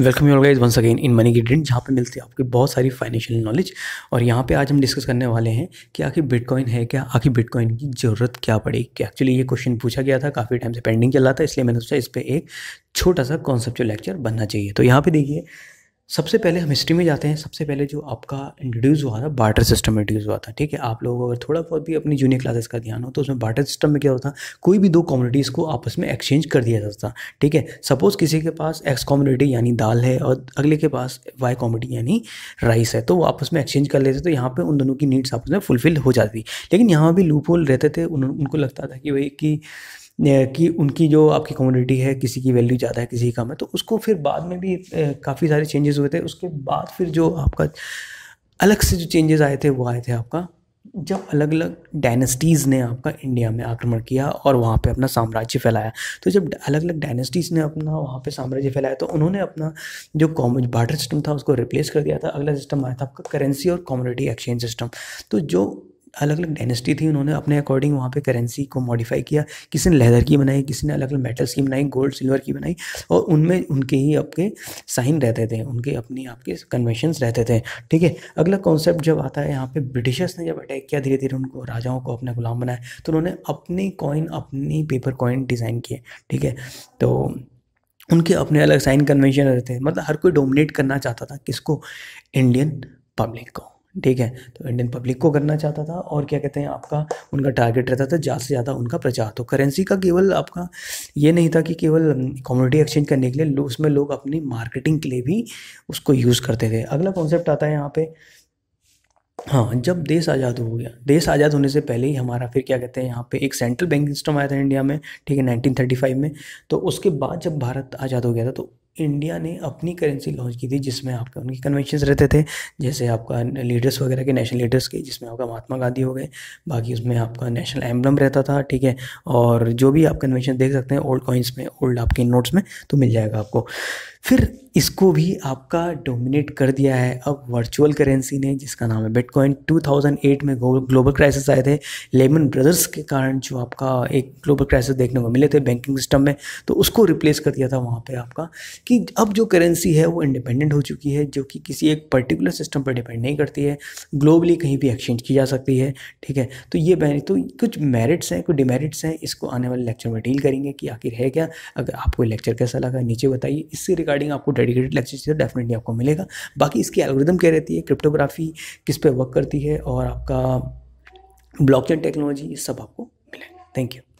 welcome you guys once again in money की ड्रिंट जहाँ पे मिलती है आपकी बहुत सारी फाइनेंशियल नॉलेज और यहाँ पे आज हम डिस्कस करने वाले हैं कि आखिर बिटकॉइन है क्या आखिर बिटकॉइन की ज़रूरत क्या पड़ेगी एक्चुअली ये क्वेश्चन पूछा गया था काफ़ी टाइम से पेंडिंग चल रहा था इसलिए मैंने सोचा इस पर एक छोटा सा कॉन्सेप्चुअल लेक्चर बनना चाहिए तो यहाँ पे देखिए सबसे पहले हम हिस्ट्री में जाते हैं सबसे पहले जो आपका इंट्रोड्यूस हुआ था बार्टर सिस्टम में इंट्रोड्यूस हुआ था ठीक है आप लोगों को अगर थोड़ा बहुत भी अपनी जूनियर क्लासेस का ध्यान हो तो उसमें बार्टर सिस्टम में क्या होता कोई भी दो कम्युनिटीज़ को आपस में एक्सचेंज कर दिया जाता था ठीक है सपोज़ किसी के पास एक्स कम्युनिटी यानी दाल है और अगले के पास वाई कॉम्युनिटी यानी राइस है तो वो आपस में एक्सचेंज कर लेते तो यहाँ पर उन दोनों की नीड्स आपस में फुलफिल हो जाती लेकिन यहाँ भी लूप होल रहते थे उन, उनको लगता था कि भाई कि कि उनकी जो आपकी कम्युनिटी है किसी की वैल्यू ज़्यादा है किसी की कम है तो उसको फिर बाद में भी काफ़ी सारे चेंजेस हुए थे उसके बाद फिर जो आपका अलग से जो चेंजेस आए थे वो आए थे आपका जब अलग अलग डायनेस्टीज़ ने आपका इंडिया में आक्रमण किया और वहाँ पे अपना साम्राज्य फैलाया तो जब अलग अलग डायनेस्टीज़ ने अपना वहाँ पे साम्राज्य फैलाया तो उन्होंने अपना जो कॉमन बार्डर सिस्टम था उसको रिप्लेस कर दिया था अगला सिस्टम आया था आपका करेंसी और कम्युनिटी एक्सचेंज सिस्टम तो जो अलग अलग डायनेस्टी थी उन्होंने अपने अकॉर्डिंग वहाँ पे करेंसी को मॉडिफाई किया किसी ने लेदर की बनाई किसी ने अलग अलग मेटल्स की बनाई गोल्ड सिल्वर की बनाई और उनमें उनके ही आपके साइन रहते थे उनके अपने आपके कन्वेंशंस रहते थे ठीक है अगला कॉन्सेप्ट जब आता है यहाँ पर ब्रिटिशर्स ने जब अटैक किया धीरे धीरे उनको राजाओं को अपने गुलाम बनाया तो उन्होंने अपनी कॉइन अपनी पेपर कॉइन डिज़ाइन किए ठीक है तो उनके अपने अलग साइन कन्वेंशन रहते थे मतलब हर कोई डोमिनेट करना चाहता था किसको इंडियन पब्लिक को ठीक है तो इंडियन पब्लिक को करना चाहता था और क्या कहते हैं आपका उनका टारगेट रहता था ज़्यादा से ज़्यादा उनका प्रचार तो करेंसी का केवल आपका ये नहीं था कि केवल कम्युनिटी एक्सचेंज करने के लिए उसमें लोग अपनी मार्केटिंग के लिए भी उसको यूज़ करते थे अगला कॉन्सेप्ट आता है यहाँ पे हाँ जब देश आज़ाद हो गया देश आज़ाद होने से पहले ही हमारा फिर क्या कहते हैं यहाँ पे एक सेंट्रल बैंक सिस्टम आया था इंडिया में ठीक है 1935 में तो उसके बाद जब भारत आज़ाद हो गया था तो इंडिया ने अपनी करेंसी लॉन्च की थी जिसमें आपके उनके कन्वेंशन रहते थे जैसे आपका लीडर्स वगैरह के नेशनल लीडर्स के जिसमें आपका महात्मा गांधी हो गए बाकी उसमें आपका नेशनल एम्बलम रहता था ठीक है और जो भी आप कन्वेंशन देख सकते हैं ओल्ड कॉइन्स में ओल्ड आपके नोट्स में तो मिल जाएगा आपको फिर इसको भी आपका डोमिनेट कर दिया है अब वर्चुअल करेंसी ने जिसका नाम है बिटकॉइन 2008 में ग्लोबल क्राइसिस आए थे लेमन ब्रदर्स के कारण जो आपका एक ग्लोबल क्राइसिस देखने को मिले थे बैंकिंग सिस्टम में तो उसको रिप्लेस कर दिया था वहाँ पे आपका कि अब जो करेंसी है वो इंडिपेंडेंट हो चुकी है जो कि किसी एक पर्टिकुलर सिस्टम पर डिपेंड नहीं करती है ग्लोबली कहीं भी एक्सचेंज की जा सकती है ठीक है तो ये तो कुछ मेरिट्स हैं कुछ डिमेरिट्स हैं इसको आने वाले लेक्चर में डील करेंगे कि आखिर है क्या अगर आपको लेक्चर कैसा लगा नीचे बताइए इससे रिगार्ड रिगार्डिंग आपको डेडिकेटेड लेक्चर चाहिए डेफिनेटली आपको मिलेगा बाकी इसकी एल्गोरिदम क्या रहती है क्रिप्टोग्राफी किस पे वर्क करती है और आपका ब्लॉकचेन टेक्नोलॉजी ये सब आपको मिलेगा थैंक यू